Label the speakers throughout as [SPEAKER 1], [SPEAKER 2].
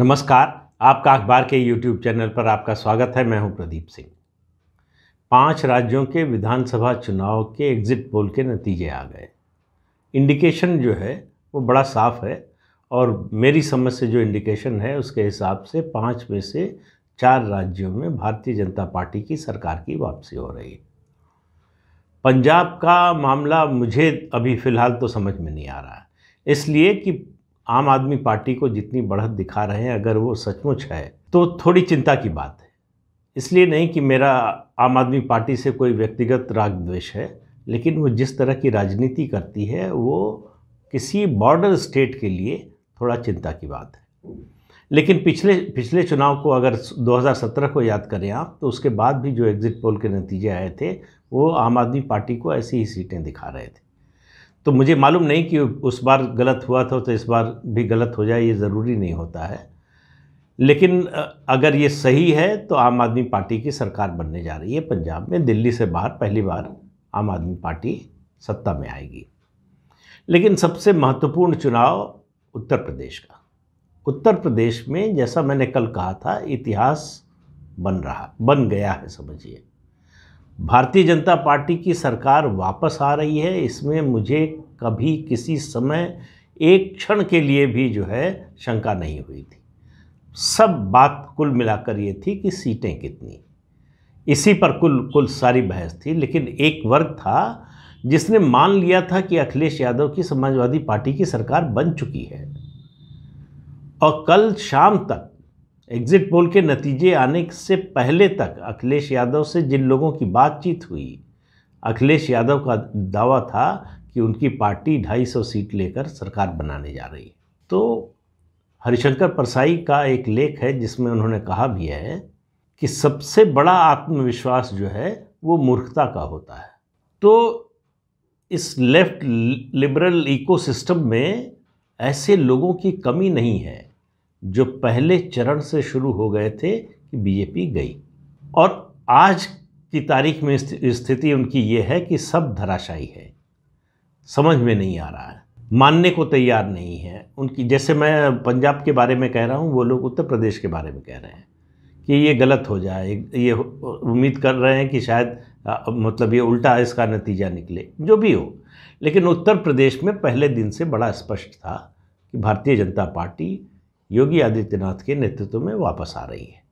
[SPEAKER 1] नमस्कार आपका अखबार के यूट्यूब चैनल पर आपका स्वागत है मैं हूं प्रदीप सिंह पांच राज्यों के विधानसभा चुनाव के एग्जिट पोल के नतीजे आ गए इंडिकेशन जो है वो बड़ा साफ है और मेरी समझ से जो इंडिकेशन है उसके हिसाब से पाँच में से चार राज्यों में भारतीय जनता पार्टी की सरकार की वापसी हो रही है पंजाब का मामला मुझे अभी फ़िलहाल तो समझ में नहीं आ रहा इसलिए कि आम आदमी पार्टी को जितनी बढ़त दिखा रहे हैं अगर वो सचमुच है तो थोड़ी चिंता की बात है इसलिए नहीं कि मेरा आम आदमी पार्टी से कोई व्यक्तिगत राग द्वेष है लेकिन वो जिस तरह की राजनीति करती है वो किसी बॉर्डर स्टेट के लिए थोड़ा चिंता की बात है लेकिन पिछले पिछले चुनाव को अगर 2017 को याद करें आप तो उसके बाद भी जो एग्ज़िट पोल के नतीजे आए थे वो आम आदमी पार्टी को ऐसी ही सीटें दिखा रहे थे तो मुझे मालूम नहीं कि उस बार गलत हुआ था तो इस बार भी गलत हो जाए ये ज़रूरी नहीं होता है लेकिन अगर ये सही है तो आम आदमी पार्टी की सरकार बनने जा रही है पंजाब में दिल्ली से बाहर पहली बार आम आदमी पार्टी सत्ता में आएगी लेकिन सबसे महत्वपूर्ण चुनाव उत्तर प्रदेश का उत्तर प्रदेश में जैसा मैंने कल कहा था इतिहास बन रहा बन गया है समझिए भारतीय जनता पार्टी की सरकार वापस आ रही है इसमें मुझे कभी किसी समय एक क्षण के लिए भी जो है शंका नहीं हुई थी सब बात कुल मिलाकर ये थी कि सीटें कितनी इसी पर कुल कुल सारी बहस थी लेकिन एक वर्ग था जिसने मान लिया था कि अखिलेश यादव की समाजवादी पार्टी की सरकार बन चुकी है और कल शाम तक एग्जिट पोल के नतीजे आने से पहले तक अखिलेश यादव से जिन लोगों की बातचीत हुई अखिलेश यादव का दावा था कि उनकी पार्टी 250 सीट लेकर सरकार बनाने जा रही है तो हरिशंकर परसाई का एक लेख है जिसमें उन्होंने कहा भी है कि सबसे बड़ा आत्मविश्वास जो है वो मूर्खता का होता है तो इस लेफ्ट लिबरल इकोसिस्टम में ऐसे लोगों की कमी नहीं है जो पहले चरण से शुरू हो गए थे कि बीजेपी गई और आज की तारीख में स्थिति उनकी ये है कि सब धराशायी है समझ में नहीं आ रहा है मानने को तैयार नहीं है उनकी जैसे मैं पंजाब के बारे में कह रहा हूँ वो लोग उत्तर प्रदेश के बारे में कह रहे हैं कि ये गलत हो जाए ये उम्मीद कर रहे हैं कि शायद मतलब ये उल्टा इसका नतीजा निकले जो भी हो लेकिन उत्तर प्रदेश में पहले दिन से बड़ा स्पष्ट था कि भारतीय जनता पार्टी योगी आदित्यनाथ के नेतृत्व में वापस आ रही है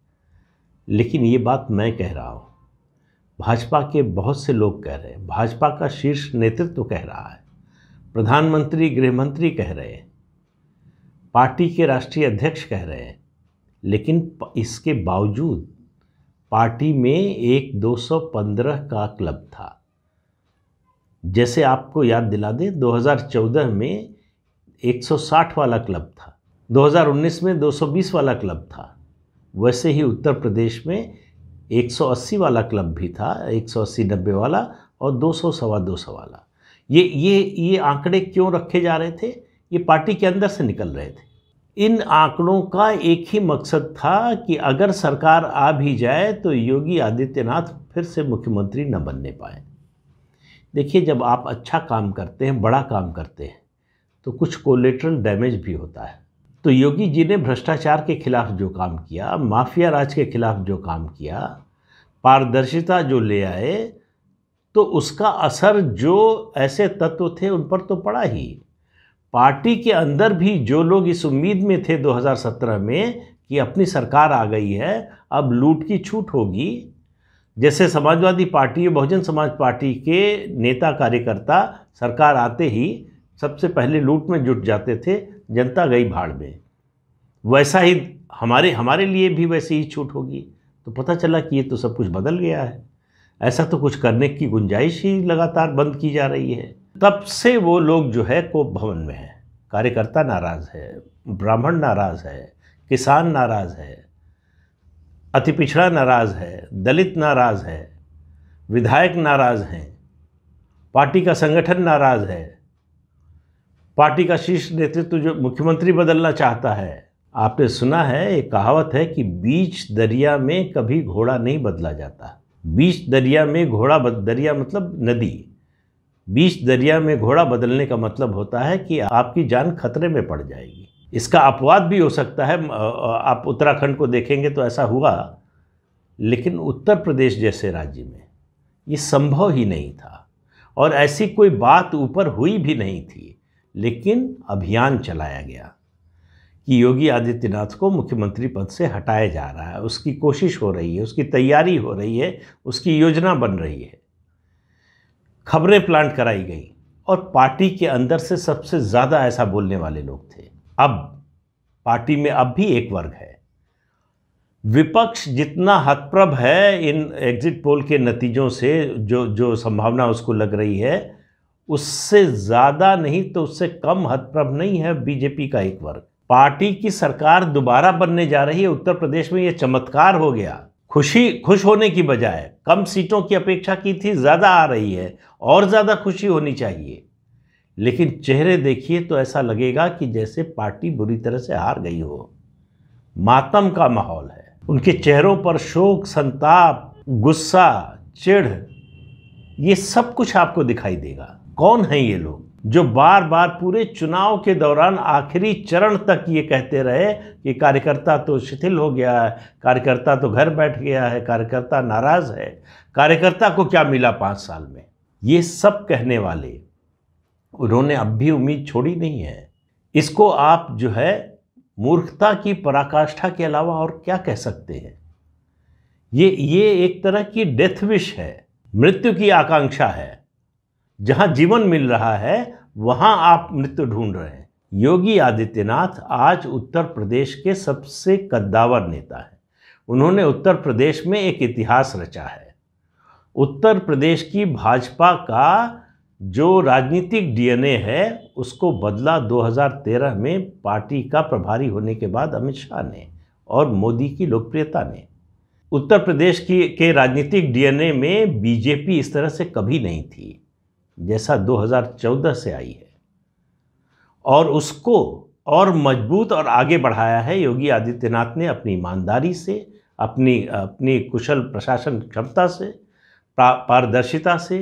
[SPEAKER 1] लेकिन ये बात मैं कह रहा हूँ भाजपा के बहुत से लोग कह रहे हैं भाजपा का शीर्ष नेतृत्व कह रहा है प्रधानमंत्री गृहमंत्री कह रहे हैं पार्टी के राष्ट्रीय अध्यक्ष कह रहे हैं लेकिन इसके बावजूद पार्टी में एक 215 का क्लब था जैसे आपको याद दिला दें 2014 में 160 वाला क्लब था 2019 में 220 वाला क्लब था वैसे ही उत्तर प्रदेश में 180 वाला क्लब भी था 180 नब्बे वाला और 200 सवा दो सौ वाला ये ये ये आंकड़े क्यों रखे जा रहे थे ये पार्टी के अंदर से निकल रहे थे इन आंकड़ों का एक ही मकसद था कि अगर सरकार आ भी जाए तो योगी आदित्यनाथ फिर से मुख्यमंत्री न बनने पाए देखिए जब आप अच्छा काम करते हैं बड़ा काम करते हैं तो कुछ कोलेट्रल डैमेज भी होता है तो योगी जी ने भ्रष्टाचार के खिलाफ जो काम किया माफिया राज के खिलाफ जो काम किया पारदर्शिता जो ले आए तो उसका असर जो ऐसे तत्व थे उन पर तो पड़ा ही पार्टी के अंदर भी जो लोग इस उम्मीद में थे 2017 में कि अपनी सरकार आ गई है अब लूट की छूट होगी जैसे समाजवादी पार्टी और बहुजन समाज पार्टी के नेता कार्यकर्ता सरकार आते ही सबसे पहले लूट में जुट जाते थे जनता गई भाड़ में वैसा ही हमारे हमारे लिए भी वैसी ही छूट होगी तो पता चला कि ये तो सब कुछ बदल गया है ऐसा तो कुछ करने की गुंजाइश ही लगातार बंद की जा रही है तब से वो लोग जो है कोप भवन में हैं कार्यकर्ता नाराज़ है ब्राह्मण नाराज़ है किसान नाराज़ है अति पिछड़ा नाराज़ है दलित नाराज़ है विधायक नाराज़ हैं पार्टी का संगठन नाराज़ है पार्टी का शीर्ष नेतृत्व जो मुख्यमंत्री बदलना चाहता है आपने सुना है एक कहावत है कि बीच दरिया में कभी घोड़ा नहीं बदला जाता बीच दरिया में घोड़ा बद दरिया मतलब नदी बीच दरिया में घोड़ा बदलने का मतलब होता है कि आपकी जान खतरे में पड़ जाएगी इसका अपवाद भी हो सकता है आप उत्तराखंड को देखेंगे तो ऐसा हुआ लेकिन उत्तर प्रदेश जैसे राज्य में ये संभव ही नहीं था और ऐसी कोई बात ऊपर हुई भी नहीं थी लेकिन अभियान चलाया गया कि योगी आदित्यनाथ को मुख्यमंत्री पद से हटाया जा रहा है उसकी कोशिश हो रही है उसकी तैयारी हो रही है उसकी योजना बन रही है खबरें प्लांट कराई गई और पार्टी के अंदर से सबसे ज़्यादा ऐसा बोलने वाले लोग थे अब पार्टी में अब भी एक वर्ग है विपक्ष जितना हतप्रभ है इन एग्जिट पोल के नतीजों से जो जो संभावना उसको लग रही है उससे ज़्यादा नहीं तो उससे कम हतप्रभ नहीं है बीजेपी का एक वर्ग पार्टी की सरकार दोबारा बनने जा रही है उत्तर प्रदेश में यह चमत्कार हो गया खुशी खुश होने की बजाय कम सीटों की अपेक्षा की थी ज़्यादा आ रही है और ज़्यादा खुशी होनी चाहिए लेकिन चेहरे देखिए तो ऐसा लगेगा कि जैसे पार्टी बुरी तरह से हार गई हो मातम का माहौल है उनके चेहरों पर शोक संताप गुस्सा चिढ़ ये सब कुछ आपको दिखाई देगा कौन है ये लोग जो बार बार पूरे चुनाव के दौरान आखिरी चरण तक ये कहते रहे कि कार्यकर्ता तो शिथिल हो गया है कार्यकर्ता तो घर बैठ गया है कार्यकर्ता नाराज़ है कार्यकर्ता को क्या मिला पाँच साल में ये सब कहने वाले उन्होंने अब भी उम्मीद छोड़ी नहीं है इसको आप जो है मूर्खता की पराकाष्ठा के अलावा और क्या कह सकते हैं ये ये एक तरह की डेथ विश है मृत्यु की आकांक्षा है जहाँ जीवन मिल रहा है वहाँ आप मृत्यु ढूंढ रहे हैं योगी आदित्यनाथ आज उत्तर प्रदेश के सबसे कद्दावर नेता हैं उन्होंने उत्तर प्रदेश में एक इतिहास रचा है उत्तर प्रदेश की भाजपा का जो राजनीतिक डीएनए है उसको बदला 2013 में पार्टी का प्रभारी होने के बाद अमित शाह ने और मोदी की लोकप्रियता ने उत्तर प्रदेश की के राजनीतिक डीएनए में बीजेपी इस तरह से कभी नहीं थी जैसा 2014 से आई है और उसको और मजबूत और आगे बढ़ाया है योगी आदित्यनाथ ने अपनी ईमानदारी से अपनी अपनी कुशल प्रशासन क्षमता से पारदर्शिता से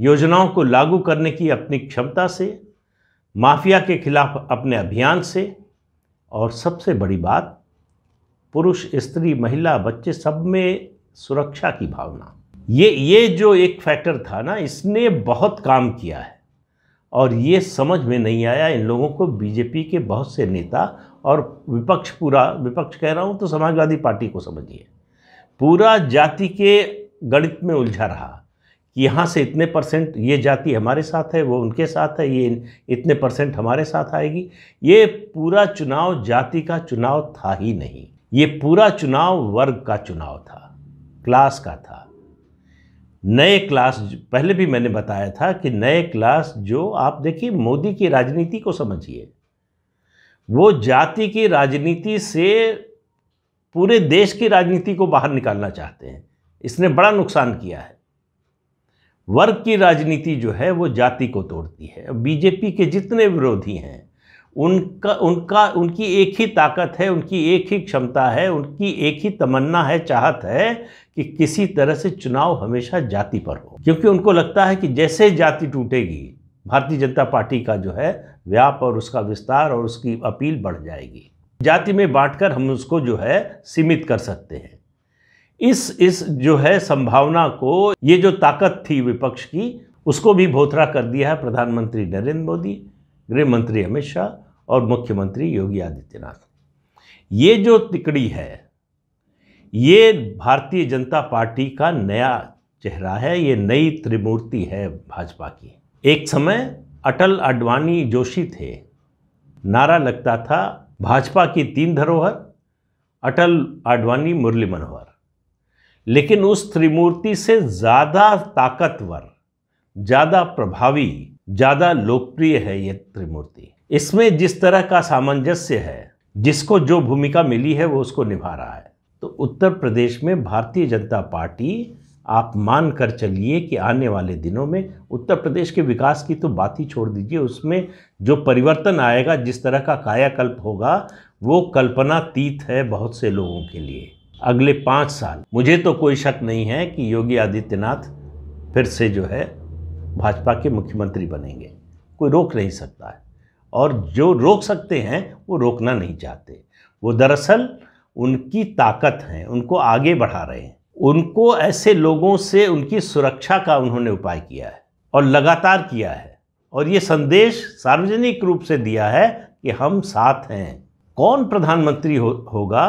[SPEAKER 1] योजनाओं को लागू करने की अपनी क्षमता से माफिया के खिलाफ अपने अभियान से और सबसे बड़ी बात पुरुष स्त्री महिला बच्चे सब में सुरक्षा की भावना ये ये जो एक फैक्टर था ना इसने बहुत काम किया है और ये समझ में नहीं आया इन लोगों को बीजेपी के बहुत से नेता और विपक्ष पूरा विपक्ष कह रहा हूँ तो समाजवादी पार्टी को समझिए पूरा जाति के गणित में उलझा रहा कि यहाँ से इतने परसेंट ये जाति हमारे साथ है वो उनके साथ है ये इतने परसेंट हमारे साथ आएगी ये पूरा चुनाव जाति का चुनाव था ही नहीं ये पूरा चुनाव वर्ग का चुनाव था क्लास का था नए क्लास पहले भी मैंने बताया था कि नए क्लास जो आप देखिए मोदी की राजनीति को समझिए वो जाति की राजनीति से पूरे देश की राजनीति को बाहर निकालना चाहते हैं इसने बड़ा नुकसान किया है वर्ग की राजनीति जो है वो जाति को तोड़ती है बीजेपी के जितने विरोधी हैं उनका उनका उनकी एक ही ताकत है उनकी एक ही क्षमता है उनकी एक ही तमन्ना है चाहत है कि किसी तरह से चुनाव हमेशा जाति पर हो क्योंकि उनको लगता है कि जैसे जाति टूटेगी भारतीय जनता पार्टी का जो है व्याप और उसका विस्तार और उसकी अपील बढ़ जाएगी जाति में बांटकर हम उसको जो है सीमित कर सकते हैं इस इस जो है संभावना को ये जो ताकत थी विपक्ष की उसको भी भोथरा कर दिया है प्रधानमंत्री नरेंद्र मोदी गृह मंत्री अमित शाह और मुख्यमंत्री योगी आदित्यनाथ ये जो तिकड़ी है ये भारतीय जनता पार्टी का नया चेहरा है ये नई त्रिमूर्ति है भाजपा की एक समय अटल अडवाणी जोशी थे नारा लगता था भाजपा की तीन धरोहर अटल आडवाणी मुरली मनोहर लेकिन उस त्रिमूर्ति से ज़्यादा ताकतवर ज़्यादा प्रभावी ज़्यादा लोकप्रिय है ये त्रिमूर्ति इसमें जिस तरह का सामंजस्य है जिसको जो भूमिका मिली है वो उसको निभा रहा है तो उत्तर प्रदेश में भारतीय जनता पार्टी आप मान कर चलिए कि आने वाले दिनों में उत्तर प्रदेश के विकास की तो बात ही छोड़ दीजिए उसमें जो परिवर्तन आएगा जिस तरह का कायाकल्प होगा वो कल्पनातीत है बहुत से लोगों के लिए अगले पाँच साल मुझे तो कोई शक नहीं है कि योगी आदित्यनाथ फिर से जो है भाजपा के मुख्यमंत्री बनेंगे कोई रोक नहीं सकता है और जो रोक सकते हैं वो रोकना नहीं चाहते वो दरअसल उनकी ताकत हैं उनको आगे बढ़ा रहे हैं उनको ऐसे लोगों से उनकी सुरक्षा का उन्होंने उपाय किया है और लगातार किया है और ये संदेश सार्वजनिक रूप से दिया है कि हम साथ हैं कौन प्रधानमंत्री हो, होगा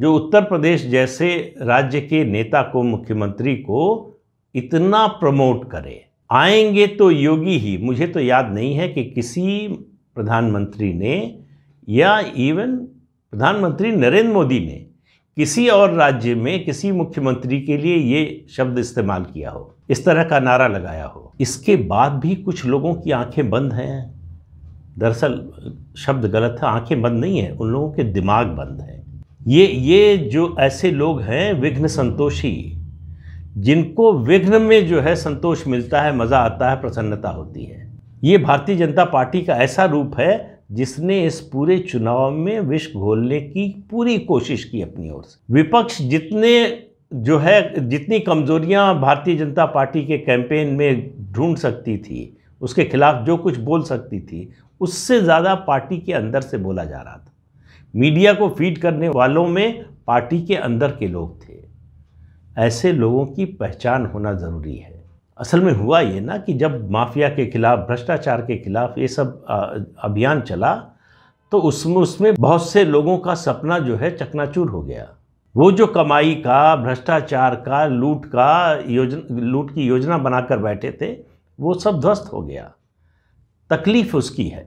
[SPEAKER 1] जो उत्तर प्रदेश जैसे राज्य के नेता को मुख्यमंत्री को इतना प्रमोट करे आएंगे तो योगी ही मुझे तो याद नहीं है कि किसी प्रधानमंत्री ने या इवन प्रधानमंत्री नरेंद्र मोदी ने किसी और राज्य में किसी मुख्यमंत्री के लिए ये शब्द इस्तेमाल किया हो इस तरह का नारा लगाया हो इसके बाद भी कुछ लोगों की आंखें बंद हैं दरअसल शब्द गलत है आंखें बंद नहीं है उन लोगों के दिमाग बंद हैं ये ये जो ऐसे लोग हैं विघ्न संतोषी जिनको विघ्न में जो है संतोष मिलता है मज़ा आता है प्रसन्नता होती है ये भारतीय जनता पार्टी का ऐसा रूप है जिसने इस पूरे चुनाव में विष घोलने की पूरी कोशिश की अपनी ओर से विपक्ष जितने जो है जितनी कमजोरियां भारतीय जनता पार्टी के कैंपेन में ढूंढ सकती थी उसके खिलाफ जो कुछ बोल सकती थी उससे ज़्यादा पार्टी के अंदर से बोला जा रहा था मीडिया को फीड करने वालों में पार्टी के अंदर के लोग थे ऐसे लोगों की पहचान होना ज़रूरी है असल में हुआ ये ना कि जब माफिया के खिलाफ भ्रष्टाचार के खिलाफ ये सब अभियान चला तो उसमें उसमें बहुत से लोगों का सपना जो है चकनाचूर हो गया वो जो कमाई का भ्रष्टाचार का लूट का योजना लूट की योजना बनाकर बैठे थे वो सब ध्वस्त हो गया तकलीफ़ उसकी है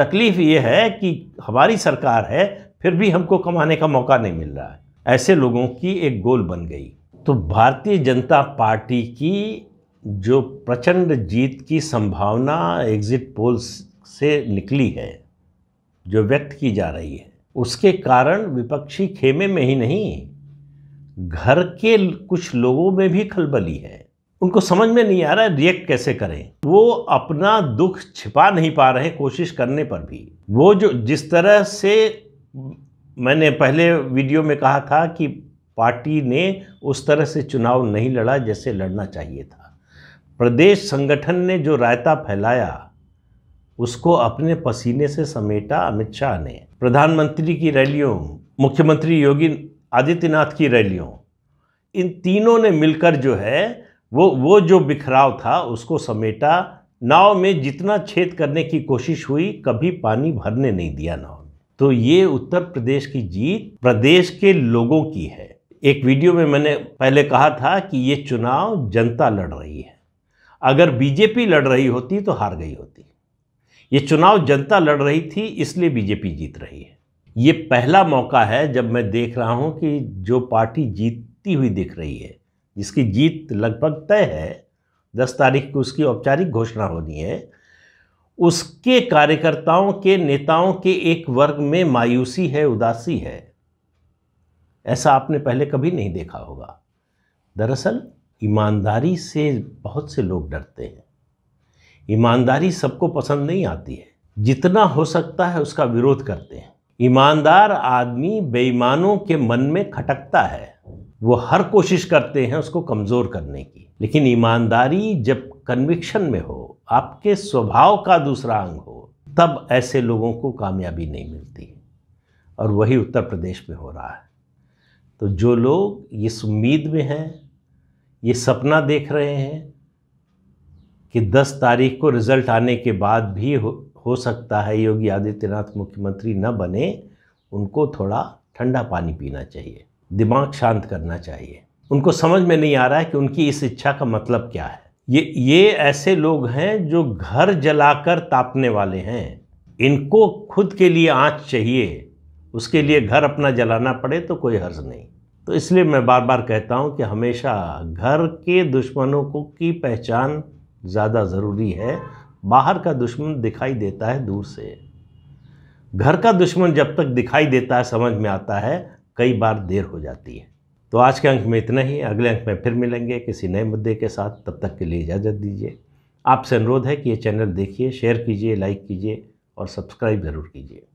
[SPEAKER 1] तकलीफ़ ये है कि हमारी सरकार है फिर भी हमको कमाने का मौका नहीं मिल रहा है ऐसे लोगों की एक गोल बन गई तो भारतीय जनता पार्टी की जो प्रचंड जीत की संभावना एग्जिट पोल्स से निकली है जो व्यक्त की जा रही है उसके कारण विपक्षी खेमे में ही नहीं घर के कुछ लोगों में भी खलबली है उनको समझ में नहीं आ रहा है रिएक्ट कैसे करें वो अपना दुख छिपा नहीं पा रहे कोशिश करने पर भी वो जो जिस तरह से मैंने पहले वीडियो में कहा था कि पार्टी ने उस तरह से चुनाव नहीं लड़ा जैसे लड़ना चाहिए था प्रदेश संगठन ने जो रायता फैलाया उसको अपने पसीने से समेटा अमित शाह ने प्रधानमंत्री की रैलियों मुख्यमंत्री योगी आदित्यनाथ की रैलियों इन तीनों ने मिलकर जो है वो वो जो बिखराव था उसको समेटा नाव में जितना छेद करने की कोशिश हुई कभी पानी भरने नहीं दिया नाव तो ये उत्तर प्रदेश की जीत प्रदेश के लोगों की है एक वीडियो में मैंने पहले कहा था कि ये चुनाव जनता लड़ रही है अगर बीजेपी लड़ रही होती तो हार गई होती ये चुनाव जनता लड़ रही थी इसलिए बीजेपी जीत रही है ये पहला मौका है जब मैं देख रहा हूँ कि जो पार्टी जीतती हुई दिख रही है जिसकी जीत लगभग तय है दस तारीख को उसकी औपचारिक घोषणा होनी है उसके कार्यकर्ताओं के नेताओं के एक वर्ग में मायूसी है उदासी है ऐसा आपने पहले कभी नहीं देखा होगा दरअसल ईमानदारी से बहुत से लोग डरते हैं ईमानदारी सबको पसंद नहीं आती है जितना हो सकता है उसका विरोध करते हैं ईमानदार आदमी बेईमानों के मन में खटकता है वो हर कोशिश करते हैं उसको कमज़ोर करने की लेकिन ईमानदारी जब कन्विक्शन में हो आपके स्वभाव का दूसरा अंग हो तब ऐसे लोगों को कामयाबी नहीं मिलती और वही उत्तर प्रदेश में हो रहा है तो जो लोग इस उम्मीद में हैं ये सपना देख रहे हैं कि 10 तारीख को रिजल्ट आने के बाद भी हो, हो सकता है योगी आदित्यनाथ मुख्यमंत्री न बने उनको थोड़ा ठंडा पानी पीना चाहिए दिमाग शांत करना चाहिए उनको समझ में नहीं आ रहा है कि उनकी इस इच्छा का मतलब क्या है ये ये ऐसे लोग हैं जो घर जलाकर तापने वाले हैं इनको खुद के लिए आँच चाहिए उसके लिए घर अपना जलाना पड़े तो कोई हर्ज नहीं तो इसलिए मैं बार बार कहता हूँ कि हमेशा घर के दुश्मनों को की पहचान ज़्यादा ज़रूरी है बाहर का दुश्मन दिखाई देता है दूर से घर का दुश्मन जब तक दिखाई देता है समझ में आता है कई बार देर हो जाती है तो आज के अंक में इतना ही अगले अंक में फिर मिलेंगे किसी नए मुद्दे के साथ तब तक के लिए इजाज़त दीजिए आपसे अनुरोध है कि ये चैनल देखिए शेयर कीजिए लाइक कीजिए और सब्सक्राइब ज़रूर कीजिए